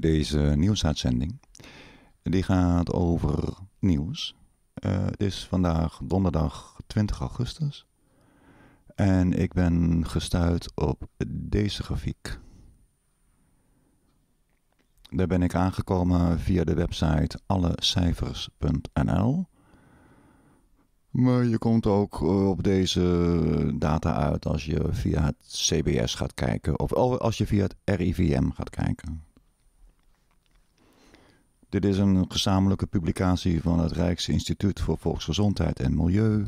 deze nieuwsuitzending. Die gaat over nieuws. Eh, het is vandaag donderdag 20 augustus. En ik ben gestuurd op deze grafiek. Daar ben ik aangekomen via de website allecijfers.nl. Maar je komt ook op deze data uit als je via het CBS gaat kijken. Of als je via het RIVM gaat kijken. Dit is een gezamenlijke publicatie van het Rijksinstituut voor Volksgezondheid en Milieu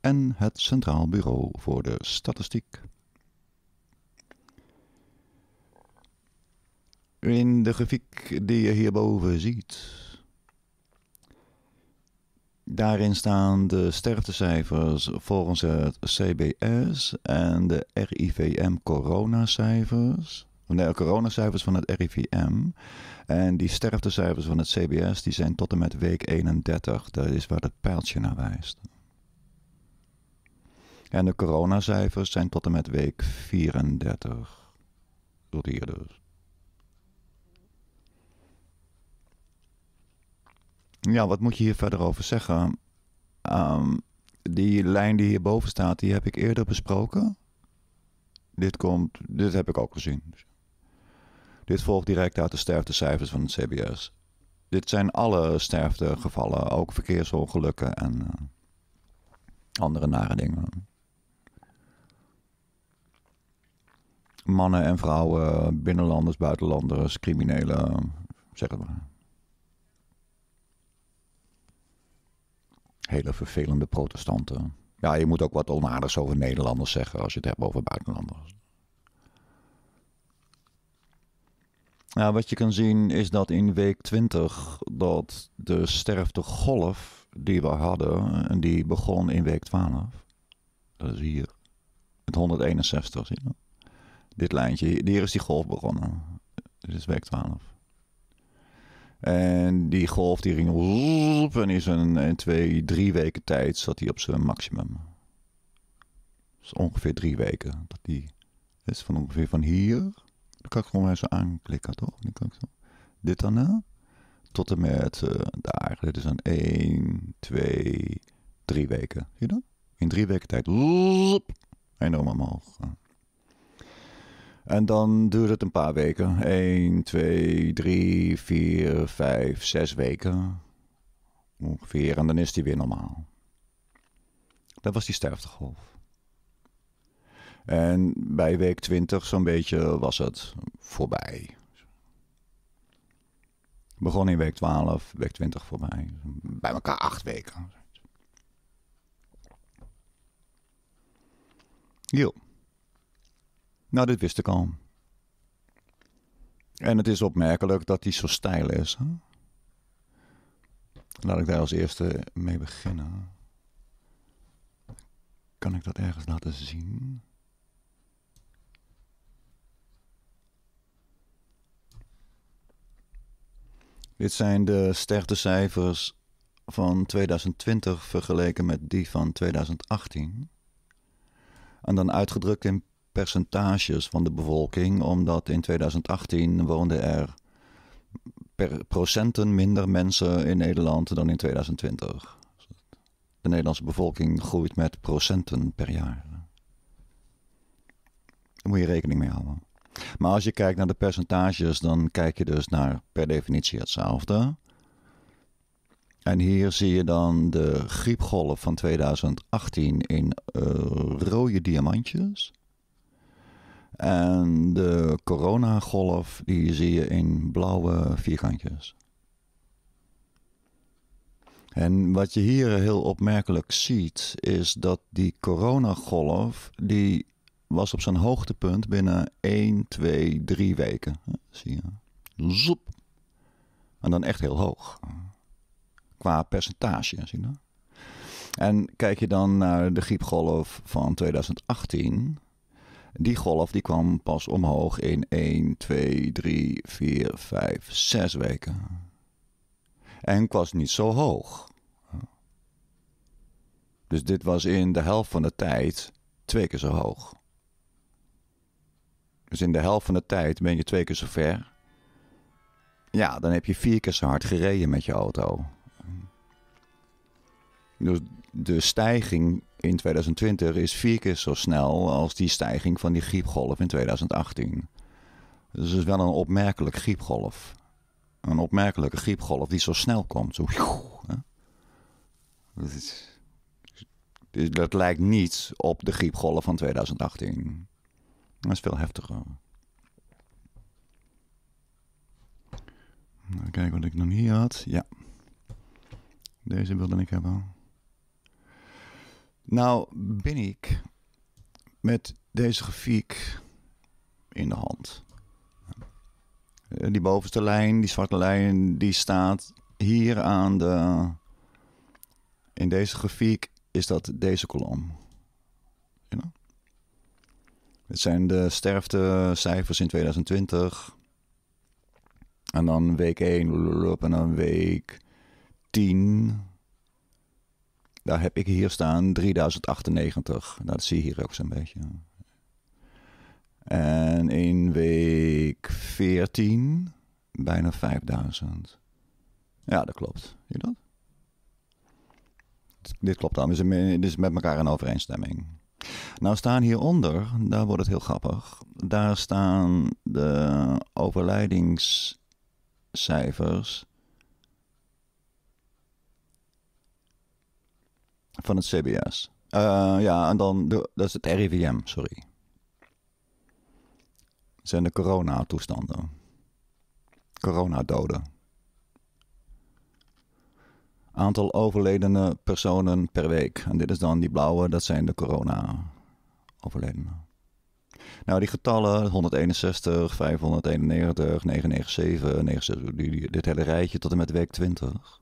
en het Centraal Bureau voor de Statistiek. In de grafiek die je hierboven ziet, daarin staan de sterftecijfers volgens het CBS en de RIVM coronacijfers de coronacijfers van het RIVM en die sterftecijfers van het CBS, die zijn tot en met week 31. Dat is waar het pijltje naar wijst. En de coronacijfers zijn tot en met week 34. Tot hier dus. Ja, wat moet je hier verder over zeggen? Ehm, die lijn die hierboven staat, die heb ik eerder besproken. Dit komt, dit heb ik ook gezien. Dus. Dit volgt direct uit de sterftecijfers van het CBS. Dit zijn alle sterftegevallen, ook verkeersongelukken en eh, andere nare dingen. Mannen en vrouwen, binnenlanders, buitenlanders, criminelen, zeg het maar. Hele vervelende protestanten. Ja, je moet ook wat onaardigs over Nederlanders zeggen als je het hebt over buitenlanders. Nou, wat je kan zien is dat in week 20 dat de sterftegolf die we hadden, en die begon in week 12. Dat is hier. Het 161, zie je Dit lijntje, hier is die golf begonnen. Dit is week 12. En die golf die ging op en is een, in eh, twee, drie weken tijd zat hij op zijn maximum. is ongeveer drie weken. Dat die is van ongeveer van hier dan kan ik gewoon even aanklikken, toch? Die kan zo. Dit dan, hè? Nou? Tot en met uh, daar. Dit is een 1, 2, 3 weken. Zie je dat? In drie weken tijd. Lop, enorm omhoog. En dan duurt het een paar weken. 1, 2, 3, 4, 5, 6 weken. Ongeveer. En dan is die weer normaal. Dat was die sterftegolf. En bij week 20 zo'n beetje was het voorbij. Begon in week 12, week 20 voorbij. Bij elkaar acht weken. Jo. Nou, dit wist ik al. En het is opmerkelijk dat hij zo stijl is. Hè? Laat ik daar als eerste mee beginnen. Kan ik dat ergens laten zien? Dit zijn de sterftecijfers van 2020 vergeleken met die van 2018. En dan uitgedrukt in percentages van de bevolking, omdat in 2018 woonden er per procenten minder mensen in Nederland dan in 2020. De Nederlandse bevolking groeit met procenten per jaar. Daar moet je rekening mee houden. Maar als je kijkt naar de percentages, dan kijk je dus naar per definitie hetzelfde. En hier zie je dan de griepgolf van 2018 in eh, rode diamantjes. En de coronagolf, die zie je in blauwe vierkantjes. En wat je hier heel opmerkelijk ziet, is dat die coronagolf, die was op zijn hoogtepunt binnen 1, 2, 3 weken. Zie je. Zop. En dan echt heel hoog. Qua percentage, zie je nou? En kijk je dan naar de griepgolf van 2018. Die golf die kwam pas omhoog in 1, 2, 3, 4, 5, 6 weken. En was niet zo hoog. Dus dit was in de helft van de tijd twee keer zo hoog. Dus in de helft van de tijd ben je twee keer zo ver. Ja, dan heb je vier keer zo hard gereden met je auto. Dus de stijging in 2020 is vier keer zo snel als die stijging van die griepgolf in 2018. Dus het is wel een opmerkelijk griepgolf. Een opmerkelijke griepgolf die zo snel komt. Zo, dat, dat lijkt niet op de griepgolf van 2018. Dat is veel heftiger. Nou, kijken wat ik nog hier had. Ja. Deze wilde ik hebben. Nou ben ik met deze grafiek in de hand. Die bovenste lijn, die zwarte lijn, die staat hier aan de... In deze grafiek is dat deze kolom. Het zijn de sterftecijfers in 2020. En dan week 1 en dan week 10. Daar heb ik hier staan 3098. Dat zie je hier ook zo'n beetje. En in week 14 bijna 5000. Ja, dat klopt. Zie je dat? Dit klopt dan. Dit is met elkaar in overeenstemming. Nou staan hieronder, daar wordt het heel grappig. Daar staan de overlijdingscijfers van het CBS. Eh, ja, en dan de, dat is het RIVM, sorry. Dat zijn de coronatoestanden. Coronadoden aantal overledene personen per week. En dit is dan die blauwe, dat zijn de corona-overledenen. Nou, die getallen, 161, 591, 997, 96, dit hele rijtje tot en met week 20.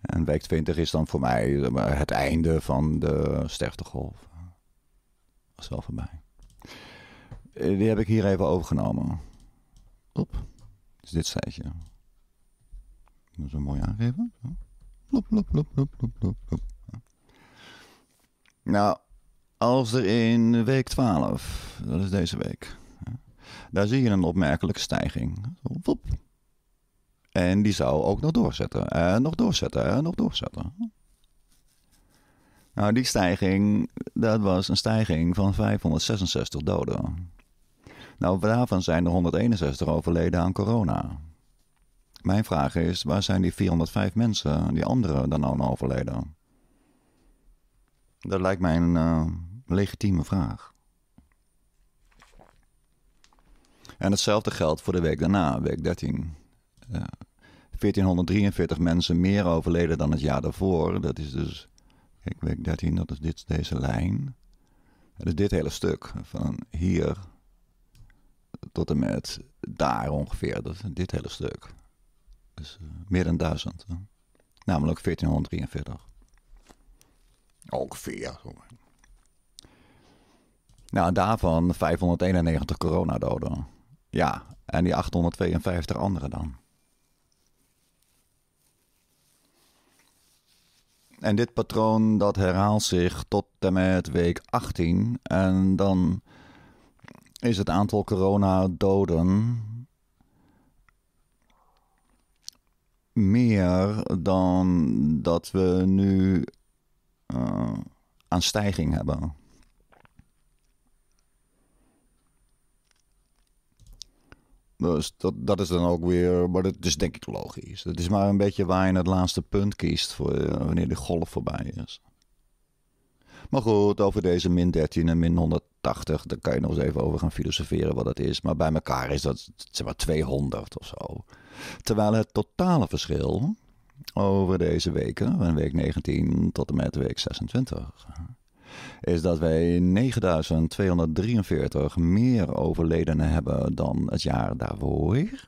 En week 20 is dan voor mij het einde van de sterftegolf. Dat is wel voorbij. Eh, die heb ik hier even overgenomen. Op. Dus dit setje. Dat een mooi aangeven. Plop, plop, plop, plop, plop, plop, Nou, als er in week 12, dat is deze week, daar zie je een opmerkelijke stijging. En die zou ook nog doorzetten, en nog doorzetten, en nog doorzetten. Nou, die stijging, dat was een stijging van 566 doden. Nou, daarvan zijn er 161 overleden aan corona. Mijn vraag is, waar zijn die 405 mensen, die anderen, dan nou overleden? Dat lijkt mij een eh, legitieme vraag. En hetzelfde geldt voor de week daarna, week 13. Uh, 1443 mensen meer overleden dan het jaar daarvoor. Dat is dus, week 13, dat is dit, deze lijn. Dat is dit hele stuk, van hier tot en met daar ongeveer, dat, is dit hele stuk. Dus meer dan duizend. Eh. Namelijk 1443. Ongeveer. Nou, daarvan 591 coronadoden. Ja, en die 852 anderen dan. En dit patroon dat herhaalt zich tot en met week 18. En dan is het aantal coronadoden meer dan dat we nu eh, aan stijging hebben. Dus dat, dat is dan ook weer, maar dat is denk ik logisch. Dat is maar een beetje waar je het laatste punt kiest voor, eh, wanneer de golf voorbij is. Maar goed, over deze min 13 en min 180, daar kan je nog eens even over gaan filosoferen wat dat is. Maar bij elkaar is dat zeg maar 200 of zo. Terwijl het totale verschil over deze weken, van week 19 tot en met week 26, is dat wij 9243 meer overledenen hebben dan het jaar daarvoor.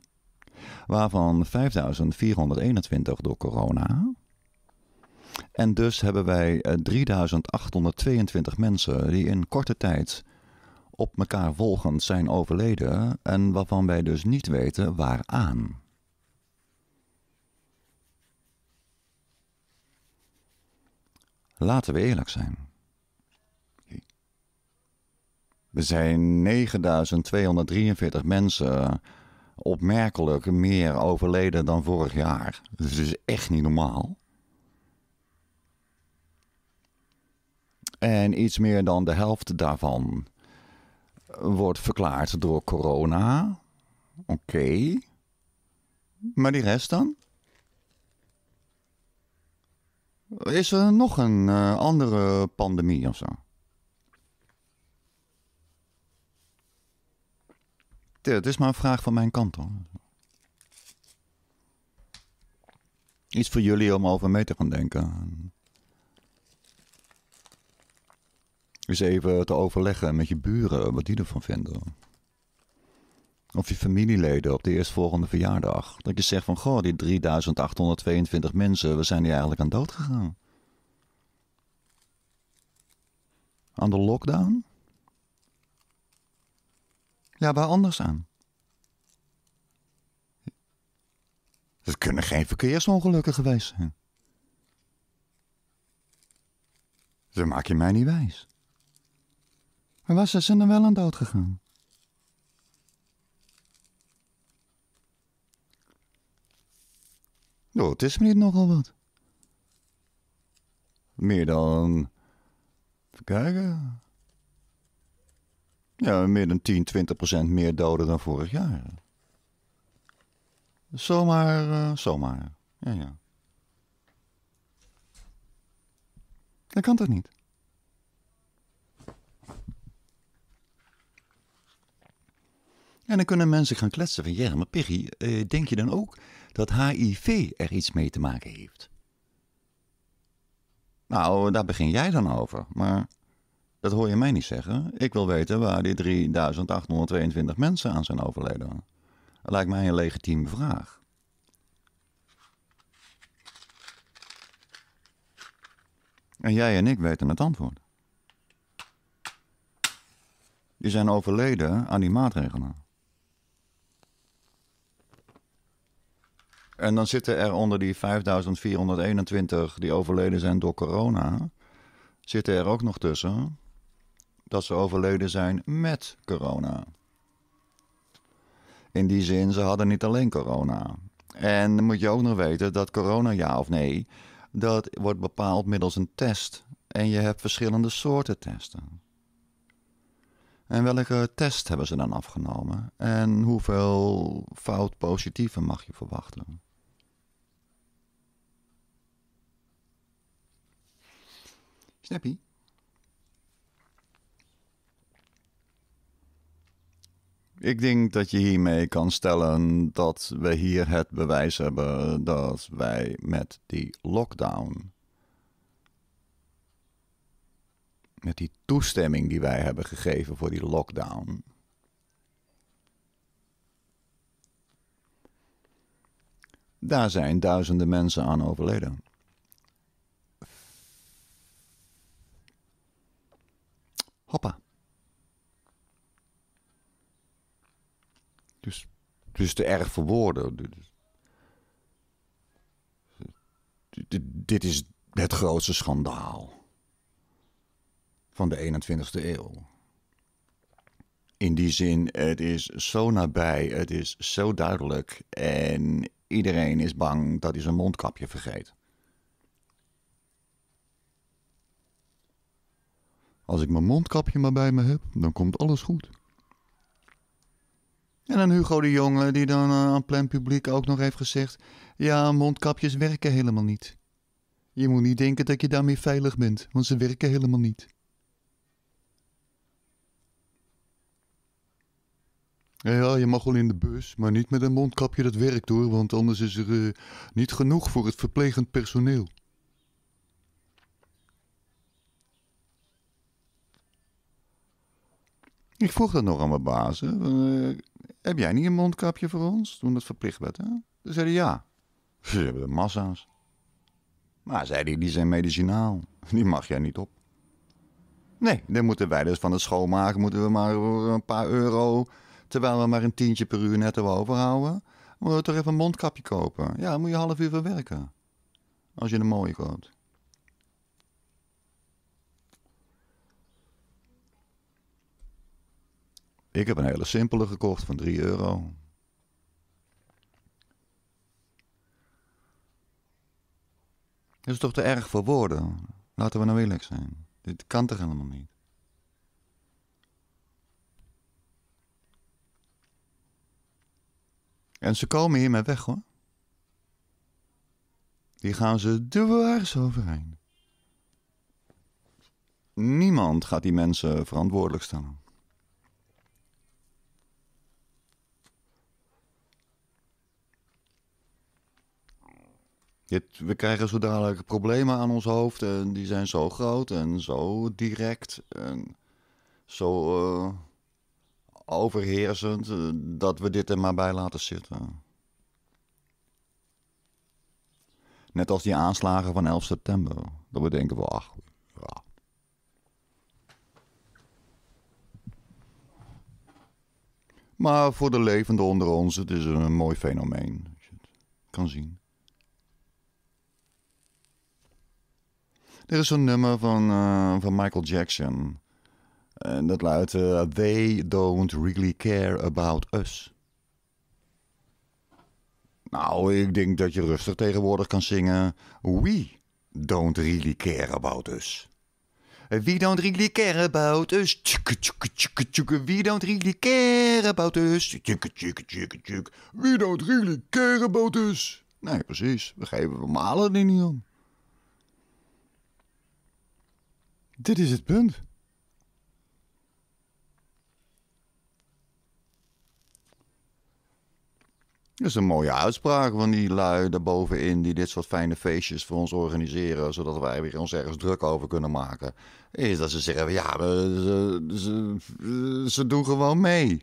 Waarvan 5421 door corona, en dus hebben wij 3822 eh, mensen die in korte tijd op elkaar volgend zijn overleden en waarvan wij dus niet weten waaraan. Laten we eerlijk zijn. We zijn 9243 mensen opmerkelijk meer overleden dan vorig jaar. Dus is echt niet normaal. En iets meer dan de helft daarvan wordt verklaard door corona. Oké. Maar die rest dan? Is er nog een eh, andere pandemie of zo? Het is maar een vraag van mijn kant hoor. Iets voor jullie om over mee te gaan denken. Eens even te overleggen met je buren wat die ervan vinden. Of je familieleden op de eerstvolgende verjaardag. Dat je zegt van, goh, die 3822 mensen, we zijn die eigenlijk aan dood gegaan? Aan de lockdown? Ja, waar anders aan? Het kunnen geen verkeersongelukken geweest zijn. Dat maak je mij niet wijs. Maar was ze dan wel aan dood gegaan? Nou, het is niet nogal wat. Meer dan... Even kijken... Ja, meer dan 10, 20 procent meer doden dan vorig jaar. Zomaar, eh, zomaar. Ja, ja. Dat kan toch niet? En dan kunnen mensen gaan kletsen van, ja, maar Piggy, eh, denk je dan ook dat HIV er iets mee te maken heeft? Nou, daar begin jij dan over, maar dat hoor je mij niet zeggen. Ik wil weten waar die 3822 mensen aan zijn overleden. Dat lijkt mij een legitieme vraag. En jij en ik weten het antwoord. Die zijn overleden aan die maatregelen. En dan zitten er onder die 5421 die overleden zijn door corona, zitten er ook nog tussen dat ze overleden zijn met corona. In die zin, ze hadden niet alleen corona. En dan moet je ook nog weten dat corona ja of nee, dat wordt bepaald middels een test. En je hebt verschillende soorten testen. En welke test hebben ze dan afgenomen? En hoeveel fout positieve mag je verwachten? Ik denk dat je hiermee kan stellen dat we hier het bewijs hebben dat wij met die lockdown, met die toestemming die wij hebben gegeven voor die lockdown, daar zijn duizenden mensen aan overleden. Hoppa. Dus, dus te erg voor woorden. Dit is het grootste schandaal van de 21ste eeuw. In die zin, het is zo nabij, het is zo duidelijk en iedereen is bang dat hij zijn mondkapje vergeet. Als ik mijn mondkapje maar bij me heb, dan komt alles goed. En dan Hugo de Jonge, die dan eh, aan plein publiek ook nog heeft gezegd: Ja, mondkapjes werken helemaal niet. Je moet niet denken dat je daarmee veilig bent, want ze werken helemaal niet. Ja, je mag wel in de bus, maar niet met een mondkapje dat werkt hoor, want anders is er eh, niet genoeg voor het verplegend personeel. Ik vroeg dat nog aan mijn bazen. Eh, heb jij niet een mondkapje voor ons, toen dat verplicht werd? Hè? Ze zeiden ja. Ze hebben de massa's. Maar zeiden die zijn medicinaal. Die mag jij niet op. Nee, dan moeten wij dus van het schoonmaken moeten we maar voor een paar euro, terwijl we maar een tientje per uur net overhouden, moeten we toch even een mondkapje kopen. Ja, dan moet je een half uur verwerken. Als je een mooie koopt. Ik heb een hele simpele gekocht van 3 euro. Dat is toch te erg voor woorden? Laten we nou eerlijk zijn. Dit kan toch helemaal niet? En ze komen hiermee weg hoor. Die gaan ze dwars overheen. Niemand gaat die mensen verantwoordelijk stellen. we krijgen zo dadelijk problemen aan ons hoofd en die zijn zo groot en zo direct en zo eh, overheersend eh, dat we dit er maar bij laten zitten. Net als die aanslagen van 11 september. Dat we denken, van ach, ja. Maar voor de levenden onder ons, het is een mooi fenomeen. Als je het kan zien. Er is zo'n nummer van, uh, van Michael Jackson. En dat luidt: uh, They don't really care about us. Nou, ik denk dat je rustig tegenwoordig kan zingen: We don't really care about us. We don't really care about us. We don't really care about us. We don't really care about us. Nee, precies. We geven we malen er niet om. Dit is het punt. Dat is een mooie uitspraak van die lui daarbovenin die dit soort fijne feestjes voor ons organiseren, zodat wij weer ons ergens druk over kunnen maken. Is dat ze zeggen, ja, ze, ze doen gewoon mee.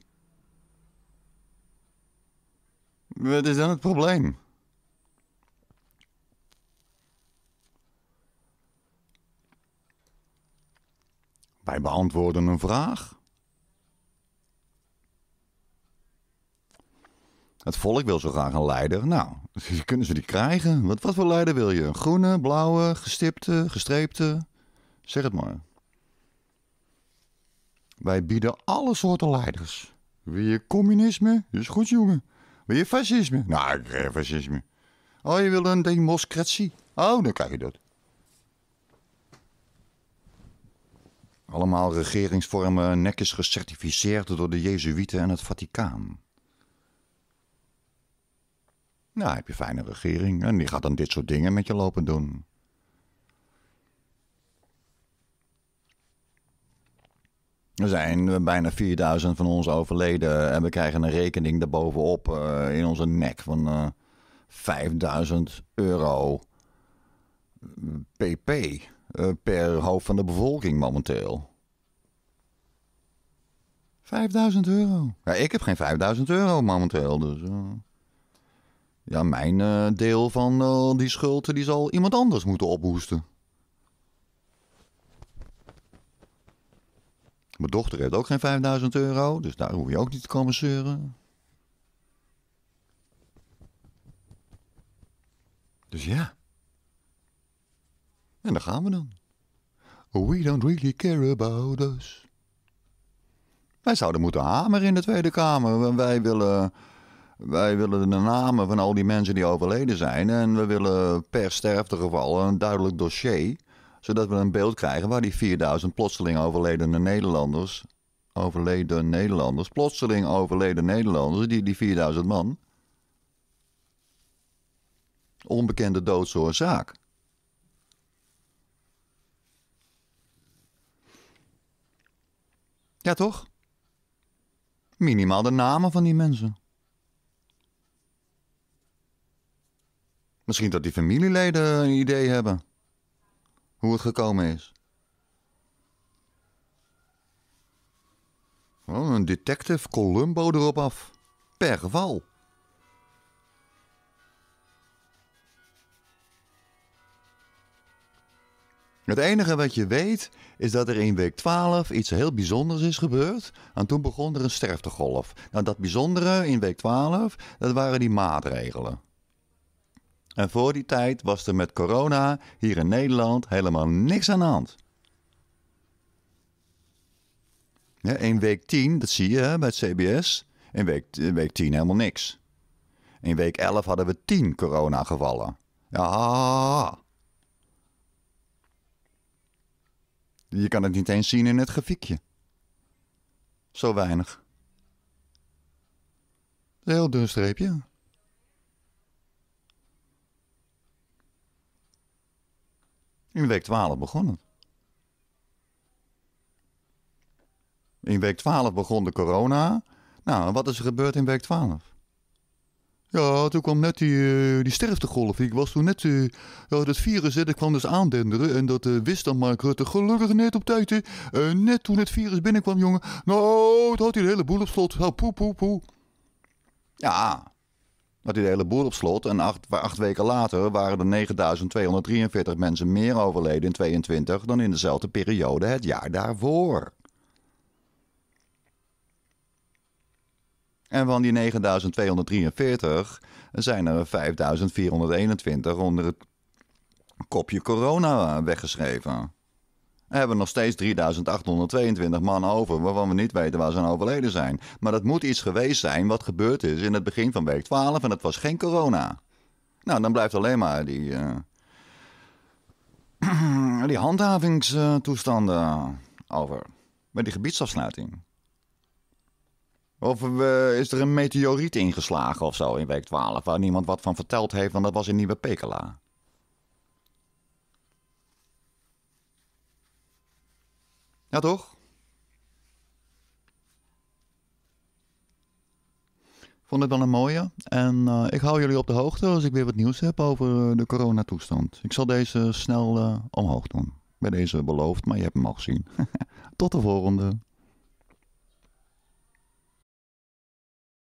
Wat is dan het probleem? Wij beantwoorden een vraag. Het volk wil zo graag een leider. Nou, kunnen ze die krijgen? Wat, voor leider wil je? groene, blauwe, gestipte, gestreepte? Zeg het maar. Wij bieden alle soorten leiders. Wil je communisme? Is goed, jongen. Wil je fascisme? Nou, ik fascisme. Oh, je wil een democratie? Oh, dan krijg je dat. Allemaal regeringsvormen, nekjes gecertificeerd door de Jezuïeten en het Vaticaan. Nou, heb je een fijne regering en die gaat dan dit soort dingen met je lopen doen. Er zijn eh, bijna 4000 van ons overleden en we krijgen een rekening daarbovenop eh, in onze nek van uh, eh, 5000 euro pp. Eh, per hoofd van de bevolking momenteel. 5000 euro. Ja, ik heb geen 5000 euro momenteel. Dus, eh, ja, mijn eh, deel van die schulden die zal iemand anders moeten ophoesten. Mijn dochter heeft ook geen 5000 euro, dus daar hoef je ook niet te komen zeuren. Dus ja. En daar gaan we dan. We don't really care about us. Wij zouden moeten hameren in de Tweede Kamer. Wij willen, wij willen de namen van al die mensen die overleden zijn. En we willen per sterftegeval een duidelijk dossier. Zodat we een beeld krijgen waar die 4000 plotseling overleden Nederlanders. Overleden Nederlanders. Plotseling overleden Nederlanders. Die, die 4000 man. Onbekende doodsoorzaak. Ja, toch? Minimaal de namen van die mensen. Misschien dat die familieleden een idee hebben hoe het gekomen is. Oh, een detective Columbo erop af. Per geval. Het enige wat je weet is dat er in week 12 iets heel bijzonders is gebeurd. En toen begon er een sterftegolf. Nou, dat bijzondere in week 12, dat waren die maatregelen. En voor die tijd was er met corona hier in Nederland helemaal niks aan de hand. Ja, in week 10, dat zie je hè, bij het CBS, in week, week 10 helemaal niks. In week 11 hadden we 10 coronagevallen. Ja, Je kan het niet eens zien in het grafiekje. Zo weinig. Een heel dun streepje. In week 12 begon het. In week 12 begon de corona. Nou, wat is er gebeurd in week 12? Ja, toen kwam net die, eh, die sterftegolf. Ik was toen net uh, dat virus, hè, dat kwam dus aandenderen. En dat eh, wist dan Mark Rutte gelukkig net op tijd. net toen het virus binnenkwam, jongen. Nou, het had hij de hele boel op slot. Ja, poe, poe, poe. Ja, had hij de hele boel op slot. En acht, acht weken later waren er 9243 mensen meer overleden in 22 dan in dezelfde periode het jaar daarvoor. En van die 9243 zijn er 5421 onder het kopje corona weggeschreven. We hebben nog steeds 3822 man over waarvan we niet weten waar ze aan overleden zijn. Maar dat moet iets geweest zijn wat gebeurd is in het begin van week 12 en dat was geen corona. Nou, dan blijft alleen maar die, eh, die handhavingstoestanden over. Met die gebiedsafsluiting. Of eh, is er een meteoriet ingeslagen of zo in week 12 waar niemand wat van verteld heeft, want dat was in Nieuwe Pekela? Ja, toch? Vond het wel een mooie. En eh, ik hou jullie op de hoogte als ik weer wat nieuws heb over eh, de coronatoestand. Ik zal deze snel omhoog doen. Bij deze beloofd, maar je hebt hem al gezien. Tot de volgende.